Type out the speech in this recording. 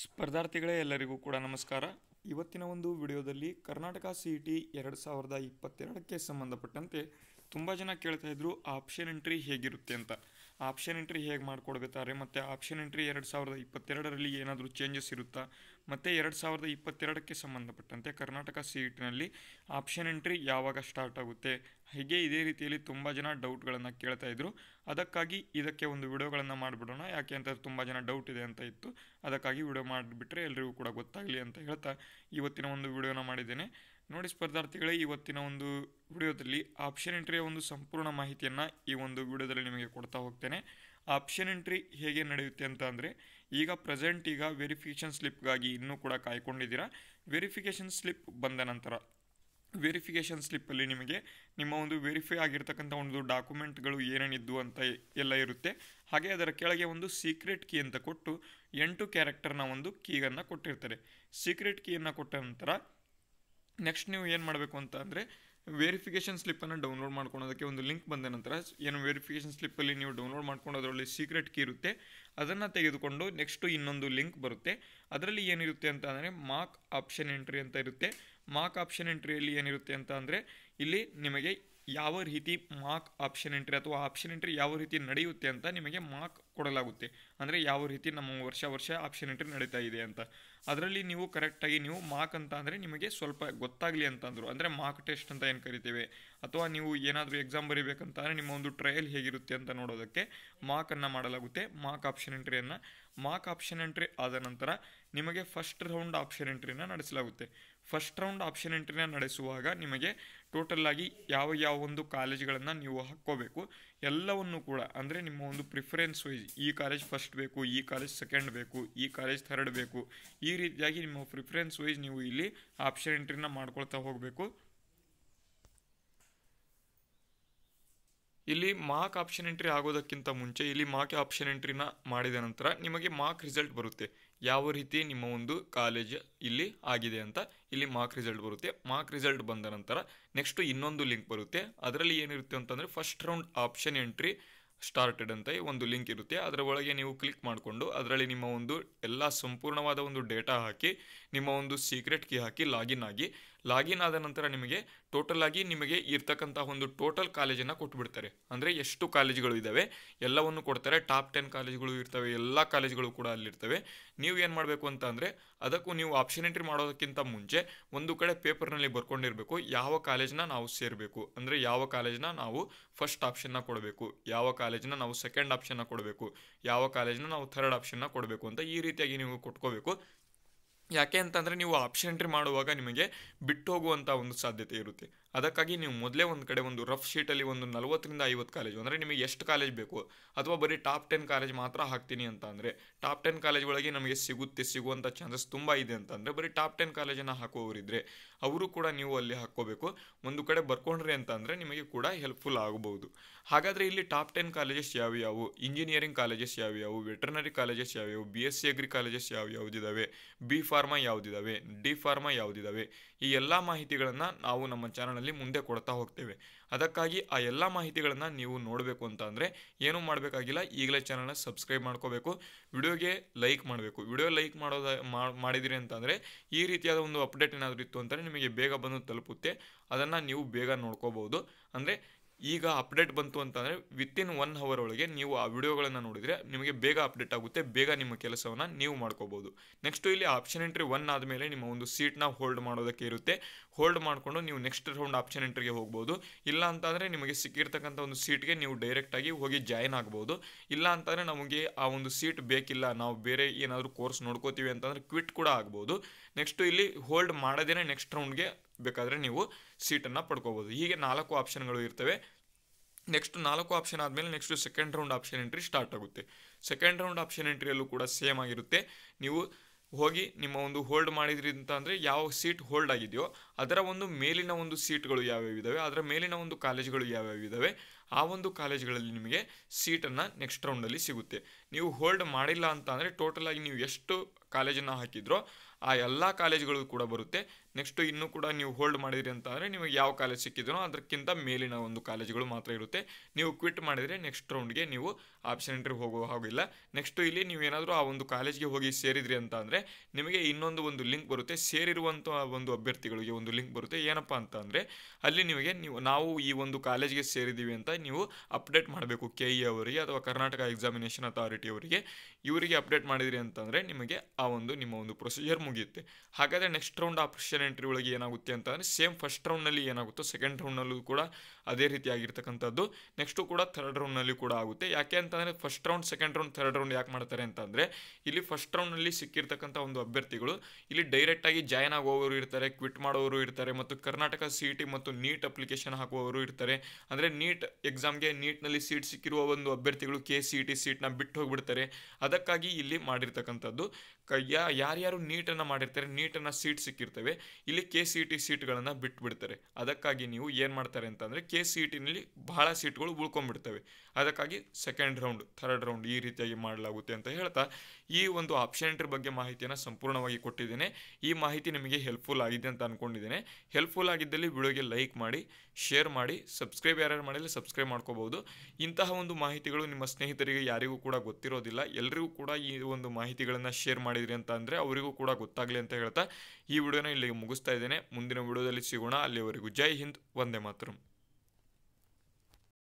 ಸ್ಪರ್ಧಾರ್ಥಿಗಳೇ ಎಲ್ಲರಿಗೂ ಕೂಡ ನಮಸ್ಕಾರ ಇವತ್ತಿನ ಒಂದು ವಿಡಿಯೋದಲ್ಲಿ ಕರ್ನಾಟಕ ಸಿ ಇ ಟಿ ಎರಡು ಸಾವಿರದ ಇಪ್ಪತ್ತೆರಡಕ್ಕೆ ಸಂಬಂಧಪಟ್ಟಂತೆ ತುಂಬ ಜನ ಕೇಳ್ತಾ ಇದ್ರು ಆಪ್ಷನ್ ಎಂಟ್ರಿ ಹೇಗಿರುತ್ತೆ ಅಂತ ಆಪ್ಷನ್ ಎಂಟ್ರಿ ಹೇಗೆ ಮಾಡಿಕೊಡ್ಬೇಕಾದ್ರೆ ಮತ್ತು ಆಪ್ಷನ್ ಎಂಟ್ರಿ ಎರಡು ಸಾವಿರದ ಇಪ್ಪತ್ತೆರಡರಲ್ಲಿ ಏನಾದರೂ ಚೇಂಜಸ್ ಇರುತ್ತಾ ಮತ್ತು ಎರಡು ಸಾವಿರದ ಇಪ್ಪತ್ತೆರಡಕ್ಕೆ ಸಂಬಂಧಪಟ್ಟಂತೆ ಕರ್ನಾಟಕ ಸಿ ಆಪ್ಷನ್ ಎಂಟ್ರಿ ಯಾವಾಗ ಸ್ಟಾರ್ಟ್ ಆಗುತ್ತೆ ಹೀಗೆ ಇದೇ ರೀತಿಯಲ್ಲಿ ತುಂಬ ಜನ ಡೌಟ್ಗಳನ್ನು ಕೇಳ್ತಾ ಇದ್ರು ಅದಕ್ಕಾಗಿ ಇದಕ್ಕೆ ಒಂದು ವಿಡಿಯೋಗಳನ್ನು ಮಾಡಿಬಿಡೋಣ ಯಾಕೆ ಅಂತ ತುಂಬ ಜನ ಡೌಟ್ ಇದೆ ಅಂತ ಇತ್ತು ಅದಕ್ಕಾಗಿ ವಿಡಿಯೋ ಮಾಡಿಬಿಟ್ರೆ ಎಲ್ಲರಿಗೂ ಕೂಡ ಗೊತ್ತಾಗಲಿ ಅಂತ ಹೇಳ್ತಾ ಇವತ್ತಿನ ಒಂದು ವಿಡಿಯೋನ ಮಾಡಿದ್ದೇನೆ ನೋಡಿ ಸ್ಪರ್ಧಾರ್ಥಿಗಳೇ ಇವತ್ತಿನ ಒಂದು ವಿಡಿಯೋದಲ್ಲಿ ಆಪ್ಷನ್ ಎಂಟ್ರಿಯ ಒಂದು ಸಂಪೂರ್ಣ ಮಾಹಿತಿಯನ್ನು ಈ ಒಂದು ವಿಡಿಯೋದಲ್ಲಿ ನಿಮಗೆ ಕೊಡ್ತಾ ಹೋಗ್ತೇನೆ ಆಪ್ಷನ್ ಎಂಟ್ರಿ ಹೇಗೆ ನಡೆಯುತ್ತೆ ಅಂತ ಅಂದರೆ ಈಗ ಪ್ರೆಸೆಂಟ್ ಈಗ ವೆರಿಫಿಕೇಷನ್ ಸ್ಲಿಪ್ಗಾಗಿ ಇನ್ನೂ ಕೂಡ ಕಾಯ್ಕೊಂಡಿದ್ದೀರಾ ವೆರಿಫಿಕೇಷನ್ ಸ್ಲಿಪ್ ಬಂದ ನಂತರ ವೆರಿಫಿಕೇಷನ್ ಸ್ಲಿಪ್ಪಲ್ಲಿ ನಿಮಗೆ ನಿಮ್ಮ ಒಂದು ವೆರಿಫೈ ಆಗಿರ್ತಕ್ಕಂಥ ಒಂದು ಡಾಕ್ಯುಮೆಂಟ್ಗಳು ಏನೇನಿದ್ದು ಅಂತ ಎಲ್ಲ ಇರುತ್ತೆ ಹಾಗೆ ಅದರ ಕೆಳಗೆ ಒಂದು ಸೀಕ್ರೆಟ್ ಕೀ ಅಂತ ಕೊಟ್ಟು ಎಂಟು ಕ್ಯಾರೆಕ್ಟರ್ನ ಒಂದು ಕೀಗನ್ನು ಕೊಟ್ಟಿರ್ತಾರೆ ಸೀಕ್ರೆಟ್ ಕೀಯನ್ನು ಕೊಟ್ಟ ನಂತರ ನೆಕ್ಸ್ಟ್ ನೀವು ಏನು ಮಾಡಬೇಕು ಅಂತ ಅಂದರೆ ವೆರಿಫಿಕೇಷನ್ ಸ್ಲಿಪ್ಪನ್ನು ಡೌನ್ಲೋಡ್ ಮಾಡ್ಕೊಳೋದಕ್ಕೆ ಒಂದು ಲಿಂಕ್ ಬಂದ ನಂತರ ಏನು ವೆರಿಫಿಕೇಷನ್ ಸ್ಲಿಪ್ಪಲ್ಲಿ ನೀವು ಡೌನ್ಲೋಡ್ ಮಾಡ್ಕೊಂಡು ಅದರಲ್ಲಿ ಸೀಕ್ರೆಟ್ ಕೀ ಇರುತ್ತೆ ಅದನ್ನು ತೆಗೆದುಕೊಂಡು ನೆಕ್ಸ್ಟು ಇನ್ನೊಂದು ಲಿಂಕ್ ಬರುತ್ತೆ ಅದರಲ್ಲಿ ಏನಿರುತ್ತೆ ಅಂತ ಅಂದರೆ ಮಾಕ್ ಆಪ್ಷನ್ ಎಂಟ್ರಿ ಅಂತ ಇರುತ್ತೆ ಮಾಕ್ ಆಪ್ಷನ್ ಎಂಟ್ರಿಯಲ್ಲಿ ಏನಿರುತ್ತೆ ಅಂತ ಅಂದರೆ ಇಲ್ಲಿ ನಿಮಗೆ ಯಾವ ರೀತಿ ಮಾಕ್ ಆಪ್ಷನ್ ಎಂಟ್ರಿ ಅಥವಾ ಆಪ್ಷನ್ ಎಂಟ್ರಿ ಯಾವ ರೀತಿ ನಡೆಯುತ್ತೆ ಅಂತ ನಿಮಗೆ ಮಾರ್ಕ್ ಕೊಡಲಾಗುತ್ತೆ ಅಂದರೆ ಯಾವ ರೀತಿ ನಮ್ಮ ವರ್ಷ ವರ್ಷ ಆಪ್ಷನ್ ಎಂಟ್ರಿ ನಡೀತಾ ಇದೆ ಅಂತ ಅದರಲ್ಲಿ ನೀವು ಕರೆಕ್ಟಾಗಿ ನೀವು ಮಾರ್ಕ್ ಅಂತ ಅಂದರೆ ನಿಮಗೆ ಸ್ವಲ್ಪ ಗೊತ್ತಾಗಲಿ ಅಂತಂದರು ಅಂದರೆ ಮಾರ್ಕ್ ಟೆಸ್ಟ್ ಅಂತ ಏನು ಕರಿತೇವೆ ಅಥವಾ ನೀವು ಏನಾದರೂ ಎಕ್ಸಾಮ್ ಬರೀಬೇಕಂತಂದರೆ ನಿಮ್ಮ ಒಂದು ಟ್ರಯಲ್ ಹೇಗಿರುತ್ತೆ ಅಂತ ನೋಡೋದಕ್ಕೆ ಮಾಕನ್ನು ಮಾಡಲಾಗುತ್ತೆ ಮಾರ್ಕ್ ಆಪ್ಷನ್ ಎಂಟ್ರಿಯನ್ನು ಮಾರ್ಕ್ ಆಪ್ಷನ್ ಎಂಟ್ರಿ ಆದ ನಂತರ ನಿಮಗೆ ಫಸ್ಟ್ ರೌಂಡ್ ಆಪ್ಷನ್ ಎಂಟ್ರಿನ ನಡೆಸಲಾಗುತ್ತೆ ಫಸ್ಟ್ ರೌಂಡ್ ಆಪ್ಷನ್ ಎಂಟ್ರಿನ ನಡೆಸುವಾಗ ನಿಮಗೆ ಟೋಟಲ್ಲಾಗಿ ಯಾವ ಯಾವ ಒಂದು ಕಾಲೇಜ್ಗಳನ್ನು ನೀವು ಹಾಕ್ಕೋಬೇಕು ಎಲ್ಲವನ್ನು ಕೂಡ ಅಂದರೆ ನಿಮ್ಮ ಒಂದು ಪ್ರಿಫರೆನ್ಸ್ ವೈಸ್ ಈ ಕಾಲೇಜ್ ಫಸ್ಟ್ ಬೇಕು ಈ ಕಾಲೇಜ್ ಸೆಕೆಂಡ್ ಬೇಕು ಈ ಕಾಲೇಜ್ ಥರ್ಡ್ ಬೇಕು ಈ ರೀತಿಯಾಗಿ ನಿಮ್ಮ ಪ್ರಿಫರೆನ್ಸ್ ವೈಸ್ ನೀವು ಇಲ್ಲಿ ಆಪ್ಷನ್ ಎಂಟ್ರಿನ ಮಾಡ್ಕೊಳ್ತಾ ಹೋಗಬೇಕು ಇಲ್ಲಿ ಮಾರ್ಕ್ ಆಪ್ಷನ್ ಎಂಟ್ರಿ ಆಗೋದಕ್ಕಿಂತ ಮುಂಚೆ ಇಲ್ಲಿ ಮಾರ್ಕ್ ಆಪ್ಷನ್ ಎಂಟ್ರಿನ ಮಾಡಿದ ನಂತರ ನಿಮಗೆ ಮಾರ್ಕ್ ರಿಸಲ್ಟ್ ಬರುತ್ತೆ ಯಾವ ರೀತಿ ನಿಮ್ಮ ಒಂದು ಕಾಲೇಜ್ ಇಲ್ಲಿ ಆಗಿದೆ ಅಂತ ಇಲ್ಲಿ ಮಾರ್ಕ್ ರಿಸಲ್ಟ್ ಬರುತ್ತೆ ಮಾರ್ಕ್ ರಿಸಲ್ಟ್ ಬಂದ ನಂತರ ನೆಕ್ಸ್ಟ್ ಇನ್ನೊಂದು ಲಿಂಕ್ ಬರುತ್ತೆ ಅದರಲ್ಲಿ ಏನಿರುತ್ತೆ ಅಂತಂದರೆ first round option entry started ಅಂತ ಒಂದು ಲಿಂಕ್ ಇರುತ್ತೆ ಅದರ ಒಳಗೆ ನೀವು ಕ್ಲಿಕ್ ಮಾಡಿಕೊಂಡು ಅದರಲ್ಲಿ ನಿಮ್ಮ ಒಂದು ಎಲ್ಲ ಸಂಪೂರ್ಣವಾದ ಒಂದು ಡೇಟಾ ಹಾಕಿ ನಿಮ್ಮ ಒಂದು ಸೀಕ್ರೆಟ್ ಕೀ ಹಾಕಿ ಲಾಗಿನ್ ಆಗಿ ಲಾಗಿನ್ ಆದ ನಂತರ ನಿಮಗೆ ಟೋಟಲ್ ಆಗಿ ನಿಮಗೆ ಇರ್ತಕ್ಕಂಥ ಒಂದು ಟೋಟಲ್ ಕಾಲೇಜನ್ನು ಕೊಟ್ಬಿಡ್ತಾರೆ ಅಂದರೆ ಎಷ್ಟು ಕಾಲೇಜುಗಳು ಇದ್ದಾವೆ ಎಲ್ಲವನ್ನು ಕೊಡ್ತಾರೆ ಟಾಪ್ ಟೆನ್ ಕಾಲೇಜುಗಳು ಇರ್ತವೆ ಎಲ್ಲ ಕಾಲೇಜುಗಳು ಕೂಡ ಅಲ್ಲಿರ್ತವೆ ನೀವು ಏನು ಮಾಡಬೇಕು ಅಂತ ಅಂದರೆ ಅದಕ್ಕೂ ನೀವು ಆಪ್ಷನ್ ಎಂಟ್ರಿ ಮಾಡೋದಕ್ಕಿಂತ ಮುಂಚೆ ಒಂದು ಕಡೆ ಪೇಪರ್ನಲ್ಲಿ ಬರ್ಕೊಂಡಿರಬೇಕು ಯಾವ ಕಾಲೇಜನ್ನ ನಾವು ಸೇರಬೇಕು ಅಂದರೆ ಯಾವ ಕಾಲೇಜನ್ನ ನಾವು ಫಸ್ಟ್ ಆಪ್ಷನ್ನ ಕೊಡಬೇಕು ಯಾವ ಕಾಲೇಜನ್ನ ನಾವು ಸೆಕೆಂಡ್ ಆಪ್ಷನ್ನ ಕೊಡಬೇಕು ಯಾವ ಕಾಲೇಜನ್ನ ನಾವು ಥರ್ಡ್ ಆಪ್ಷನ್ನ ಕೊಡಬೇಕು ಅಂತ ಈ ರೀತಿಯಾಗಿ ನೀವು ಕೊಟ್ಕೋಬೇಕು ಯಾಕೆ ಅಂತಂದರೆ ನೀವು ಆಪ್ಷನ್ ಎಂಟ್ರಿ ಮಾಡುವಾಗ ನಿಮಗೆ ಬಿಟ್ಟು ಹೋಗುವಂಥ ಒಂದು ಸಾಧ್ಯತೆ ಇರುತ್ತೆ ಅದಕ್ಕಾಗಿ ನೀವು ಮೊದಲೇ ಒಂದು ಕಡೆ ಒಂದು ರಫ್ ಶೀಟಲ್ಲಿ ಒಂದು ನಲವತ್ತರಿಂದ ಐವತ್ತು ಕಾಲೇಜು ಅಂದರೆ ನಿಮಗೆ ಎಷ್ಟು ಕಾಲೇಜ್ ಬೇಕು ಅಥವಾ ಬರೀ ಟಾಪ್ ಟೆನ್ ಕಾಲೇಜ್ ಮಾತ್ರ ಹಾಕ್ತೀನಿ ಅಂತ ಅಂದರೆ ಟಾಪ್ ಟೆನ್ ಕಾಲೇಜ್ ಒಳಗೆ ನಮಗೆ ಸಿಗುತ್ತೆ ಸಿಗುವಂಥ ಚಾನ್ಸಸ್ ತುಂಬ ಇದೆ ಅಂತ ಅಂದರೆ ಬರೀ ಟಾಪ್ ಟೆನ್ ಕಾಲೇಜನ್ನು ಹಾಕುವವರಿದ್ದರೆ ಅವರು ಕೂಡ ನೀವು ಅಲ್ಲಿ ಹಾಕ್ಕೋಬೇಕು ಒಂದು ಕಡೆ ಬರ್ಕೊಂಡ್ರಿ ಅಂತ ಅಂದರೆ ನಿಮಗೆ ಕೂಡ ಹೆಲ್ಪ್ಫುಲ್ ಆಗಬಹುದು ಹಾಗಾದರೆ ಇಲ್ಲಿ ಟಾಪ್ ಟೆನ್ ಕಾಲೇಜಸ್ ಯಾವ್ಯಾವು ಇಂಜಿನಿಯರಿಂಗ್ ಕಾಲೇಜಸ್ ಯಾವ್ಯಾವು ವೆಟರ್ನರಿ ಕಾಲೇಜಸ್ ಯಾವ್ಯಾವು B S C agri colleges ಯಾವ್ಯಾವ್ದಿದ್ದಾವೆ ಬಿ ಫಾರ್ಮಾ ಯಾವುದಿದ್ದಾವೆ ಡಿ ಫಾರ್ಮಾ ಯಾವುದಿದ್ದಾವೆ ಈ ಎಲ್ಲ ಮಾಹಿತಿಗಳನ್ನು ನಾವು ನಮ್ಮ ಚಾನಲಲ್ಲಿ ಮುಂದೆ ಕೊಡ್ತಾ ಹೋಗ್ತೇವೆ ಅದಕ್ಕಾಗಿ ಆ ಎಲ್ಲ ಮಾಹಿತಿಗಳನ್ನು ನೀವು ನೋಡಬೇಕು ಅಂತ ಅಂದರೆ ಏನೂ ಮಾಡಬೇಕಾಗಿಲ್ಲ ಈಗಲೇ ಚಾನಲ್ನ ಸಬ್ಸ್ಕ್ರೈಬ್ ಮಾಡ್ಕೋಬೇಕು ವಿಡಿಯೋಗೆ ಲೈಕ್ ಮಾಡಬೇಕು ವಿಡಿಯೋ ಲೈಕ್ ಮಾಡೋದ ಮಾಡಿದಿರಿ ಅಂತಂದರೆ ಈ ರೀತಿಯಾದ ಒಂದು ಅಪ್ಡೇಟ್ ಏನಾದರೂ ಇತ್ತು ಅಂತಲೇ ನಿಮಗೆ ಬೇಗ ಬಂದು ತಲುಪುತ್ತೆ ಅದನ್ನು ನೀವು ಬೇಗ ನೋಡ್ಕೋಬೋದು ಅಂದರೆ ಈಗ ಅಪ್ಡೇಟ್ ಬಂತು ಅಂತಂದರೆ ವಿತಿನ್ ಒನ್ ಅವರ್ ಒಳಗೆ ನೀವು ಆ ವಿಡಿಯೋಗಳನ್ನು ನೋಡಿದರೆ ನಿಮಗೆ ಬೇಗ ಅಪ್ಡೇಟ್ ಆಗುತ್ತೆ ಬೇಗ ನಿಮ್ಮ ಕೆಲಸವನ್ನು ನೀವು ಮಾಡ್ಕೋಬೋದು ನೆಕ್ಸ್ಟು ಇಲ್ಲಿ ಆಪ್ಷನ್ ಎಂಟ್ರಿ ಒನ್ ಆದಮೇಲೆ ನಿಮ್ಮ ಒಂದು ಸೀಟ್ನ ಹೋಲ್ಡ್ ಮಾಡೋದಕ್ಕೆ ಇರುತ್ತೆ ಹೋಲ್ಡ್ ಮಾಡಿಕೊಂಡು ನೀವು ನೆಕ್ಸ್ಟ್ ರೌಂಡ್ ಆಪ್ಷನ್ ಎಂಟ್ರಿಗೆ ಹೋಗ್ಬೋದು ಇಲ್ಲ ಅಂತಂದರೆ ನಿಮಗೆ ಸಿಕ್ಕಿರ್ತಕ್ಕಂಥ ಒಂದು ಸೀಟ್ಗೆ ನೀವು ಡೈರೆಕ್ಟಾಗಿ ಹೋಗಿ ಜಾಯಿನ್ ಆಗ್ಬೋದು ಇಲ್ಲ ಅಂತಂದರೆ ನಮಗೆ ಆ ಒಂದು ಸೀಟ್ ಬೇಕಿಲ್ಲ ನಾವು ಬೇರೆ ಏನಾದರೂ ಕೋರ್ಸ್ ನೋಡ್ಕೋತೀವಿ ಅಂತಂದರೆ ಕ್ವಿಟ್ ಕೂಡ ಆಗ್ಬೋದು ನೆಕ್ಸ್ಟು ಇಲ್ಲಿ ಹೋಲ್ಡ್ ಮಾಡದೇನೆ ನೆಕ್ಸ್ಟ್ ರೌಂಡ್ಗೆ ಬೇಕಾದರೆ ನೀವು ಸೀಟನ್ನು ಪಡ್ಕೋಬೋದು ಹೀಗೆ ನಾಲ್ಕು ಆಪ್ಷನ್ಗಳು ಇರ್ತವೆ ನೆಕ್ಸ್ಟ್ ನಾಲ್ಕು ಆಪ್ಷನ್ ಆದಮೇಲೆ next second round option entry start ಆಗುತ್ತೆ ಸೆಕೆಂಡ್ ರೌಂಡ್ ಆಪ್ಷನ್ ಎಂಟ್ರಿಯಲ್ಲೂ ಕೂಡ ಸೇಮ್ ಆಗಿರುತ್ತೆ ನೀವು ಹೋಗಿ ನಿಮ್ಮ ಒಂದು ಹೋಲ್ಡ್ ಮಾಡಿದ್ರಿ ಅಂತ ಅಂದರೆ ಯಾವ ಸೀಟ್ ಹೋಲ್ಡ್ ಆಗಿದೆಯೋ ಅದರ ಒಂದು ಮೇಲಿನ ಒಂದು ಸೀಟ್ಗಳು ಇದ್ದಾವೆ ಅದರ ಮೇಲಿನ ಒಂದು ಕಾಲೇಜ್ಗಳು ಇದ್ದಾವೆ ಆ ಒಂದು ಕಾಲೇಜ್ಗಳಲ್ಲಿ ನಿಮಗೆ ಸೀಟನ್ನು ನೆಕ್ಸ್ಟ್ ರೌಂಡಲ್ಲಿ ಸಿಗುತ್ತೆ ನೀವು ಹೋಲ್ಡ್ ಮಾಡಿಲ್ಲ ಅಂತ ಅಂದರೆ ಟೋಟಲಾಗಿ ನೀವು ಎಷ್ಟು ಕಾಲೇಜನ್ನು ಹಾಕಿದ್ರೋ ಆ ಎಲ್ಲ ಕಾಲೇಜ್ಗಳು ಕೂಡ ಬರುತ್ತೆ ನೆಕ್ಸ್ಟು ಇನ್ನೂ ಕೂಡ ನೀವು ಹೋಲ್ಡ್ ಮಾಡಿದ್ರಿ ಅಂತ ಅಂದರೆ ನಿಮಗೆ ಯಾವ ಕಾಲೇಜ್ ಸಿಕ್ಕಿದ್ರೋ ಅದಕ್ಕಿಂತ ಮೇಲಿನ ಒಂದು ಕಾಲೇಜ್ಗಳು ಮಾತ್ರ ಇರುತ್ತೆ ನೀವು ಕ್ವಿಟ್ ಮಾಡಿದರೆ ನೆಕ್ಸ್ಟ್ ರೌಂಡ್ಗೆ ನೀವು ಆಪ್ಷನ್ ಎಂಟ್ರಿ ಹೋಗೋ ಹಾಗಿಲ್ಲ ನೆಕ್ಸ್ಟು ಇಲ್ಲಿ ನೀವು ಏನಾದರೂ ಆ ಒಂದು ಕಾಲೇಜ್ಗೆ ಹೋಗಿ ಸೇರಿದ್ರಿ ಅಂತ ಅಂದರೆ ನಿಮಗೆ ಇನ್ನೊಂದು ಒಂದು ಲಿಂಕ್ ಬರುತ್ತೆ ಸೇರಿರುವಂಥ ಒಂದು ಅಭ್ಯರ್ಥಿಗಳಿಗೆ ಒಂದು ಒಂದು ಲಿಂಕ್ ಬರುತ್ತೆ ಏನಪ್ಪ ಅಂತ ಅಂದರೆ ಅಲ್ಲಿ ನಿಮಗೆ ನೀವು ನಾವು ಈ ಒಂದು ಕಾಲೇಜ್ಗೆ ಸೇರಿದ್ದೀವಿ ಅಂತ ನೀವು ಅಪ್ಡೇಟ್ ಮಾಡಬೇಕು ಕೆ ಇ e ಅವರಿಗೆ ಅಥವಾ ಕರ್ನಾಟಕ ಎಕ್ಸಾಮಿನೇಷನ್ ಅಥಾರಿಟಿ ಅವರಿಗೆ ಇವರಿಗೆ ಅಪ್ಡೇಟ್ ಮಾಡಿದಿರಿ ಅಂತಂದರೆ ನಿಮಗೆ ಆ ಒಂದು ನಿಮ್ಮ ಒಂದು ಪ್ರೊಸೀಜರ್ ಮುಗಿಯುತ್ತೆ ಹಾಗಾದರೆ ನೆಕ್ಸ್ಟ್ ರೌಂಡ್ ಆಪ್ಷನ್ ಎಂಟ್ರಿ ಒಳಗೆ ಏನಾಗುತ್ತೆ ಅಂತಂದರೆ ಸೇಮ್ ಫಸ್ಟ್ ರೌಂಡ್ನಲ್ಲಿ ಏನಾಗುತ್ತೋ ಸೆಕೆಂಡ್ ರೌಂಡ್ನಲ್ಲೂ ಕೂಡ ಅದೇ ರೀತಿಯಾಗಿರ್ತಕ್ಕಂಥದ್ದು ನೆಕ್ಸ್ಟು ಕೂಡ ಥರ್ಡ್ ರೌಂಡ್ನಲ್ಲಿ ಕೂಡ ಆಗುತ್ತೆ ಯಾಕೆ ಅಂತಂದರೆ first round second round third round ಯಾಕೆ ಮಾಡ್ತಾರೆ ಅಂತಂದರೆ ಇಲ್ಲಿ ಫಸ್ಟ್ ರೌಂಡ್ನಲ್ಲಿ ಸಿಕ್ಕಿರ್ತಕ್ಕಂಥ ಒಂದು ಅಭ್ಯರ್ಥಿಗಳು ಇಲ್ಲಿ ಡೈರೆಕ್ಟಾಗಿ ಜಾಯ್ನ್ ಆಗುವವರು ಇರ್ತಾರೆ ಕ್ವಿಟ್ ಮಾಡೋರು ಇರ್ತಾರೆ ಮತ್ತು ಕರ್ನಾಟಕ ಸಿ ಇ ಟಿ ಮತ್ತು ನೀಟ್ ಅಪ್ಲಿಕೇಶನ್ ಹಾಕುವವರು ಇರ್ತಾರೆ ಅಂದರೆ ನೀಟ್ ಎಕ್ಸಾಮ್ಗೆ ನೀಟ್ನಲ್ಲಿ ಸೀಟ್ ಸಿಕ್ಕಿರುವ ಒಂದು ಅಭ್ಯರ್ಥಿಗಳು ಕೆ ಸಿ ಇ ಟಿ ಸೀಟ್ನ ಬಿಟ್ಟು ಹೋಗಿಬಿಡ್ತಾರೆ ಅದಕ್ಕಾಗಿ ಇಲ್ಲಿ ಮಾಡಿರ್ತಕ್ಕಂಥದ್ದು ಯಾ ಯಾರ್ಯಾರು ನೀಟನ್ನು ಮಾಡಿರ್ತಾರೆ ನೀಟನ್ನು ಸೀಟ್ ಸಿಕ್ಕಿರ್ತವೆ ಇಲ್ಲಿ ಕೆ ಸಿ ಇ ಟಿ ಸೀಟ್ಗಳನ್ನು ಬಿಟ್ಟು ಅದಕ್ಕಾಗಿ ನೀವು ಏನು ಮಾಡ್ತಾರೆ ಅಂತಂದರೆ ಕೆ ಕೆ ಸೀಟಿನಲ್ಲಿ ಬಹಳ ಸೀಟ್ಗಳು ಉಳ್ಕೊಂಡ್ಬಿಡ್ತವೆ ಅದಕ್ಕಾಗಿ ಸೆಕೆಂಡ್ ರೌಂಡ್ ಥರ್ಡ್ ರೌಂಡ್ ಈ ರೀತಿಯಾಗಿ ಮಾಡಲಾಗುತ್ತೆ ಅಂತ ಹೇಳ್ತಾ ಈ ಒಂದು ಆಪ್ಷನ್ ಎಂಟ್ರಿ ಬಗ್ಗೆ ಮಾಹಿತಿಯನ್ನು ಸಂಪೂರ್ಣವಾಗಿ ಕೊಟ್ಟಿದ್ದೇನೆ ಈ ಮಾಹಿತಿ ನಿಮಗೆ ಹೆಲ್ಪ್ಫುಲ್ ಆಗಿದೆ ಅಂತ ಅಂದ್ಕೊಂಡಿದ್ದೇನೆ ಹೆಲ್ಪ್ಫುಲ್ ಆಗಿದ್ದಲ್ಲಿ ವಿಡಿಯೋಗೆ ಲೈಕ್ ಮಾಡಿ ಶೇರ್ ಮಾಡಿ ಸಬ್ಸ್ಕ್ರೈಬ್ ಯಾರ್ಯಾರು ಮಾಡಿದರೆ ಸಬ್ಸ್ಕ್ರೈಬ್ ಮಾಡ್ಕೋಬಹುದು ಇಂತಹ ಒಂದು ಮಾಹಿತಿಗಳು ನಿಮ್ಮ ಸ್ನೇಹಿತರಿಗೆ ಯಾರಿಗೂ ಕೂಡ ಗೊತ್ತಿರೋದಿಲ್ಲ ಎಲ್ಲರಿಗೂ ಕೂಡ ಈ ಒಂದು ಮಾಹಿತಿಗಳನ್ನು ಶೇರ್ ಮಾಡಿದ್ರಿ ಅಂತ ಅಂದರೆ ಅವರಿಗೂ ಕೂಡ ಗೊತ್ತಾಗಲಿ ಅಂತ ಹೇಳ್ತಾ ಈ ವಿಡಿಯೋನ ಇಲ್ಲಿಗೆ ಮುಗಿಸ್ತಾ ಇದ್ದೇನೆ ಮುಂದಿನ ವಿಡಿಯೋದಲ್ಲಿ ಸಿಗೋಣ ಅಲ್ಲಿವರೆಗೂ ಜೈ ಹಿಂದ್ ಒಂದೇ ಮಾತರಂ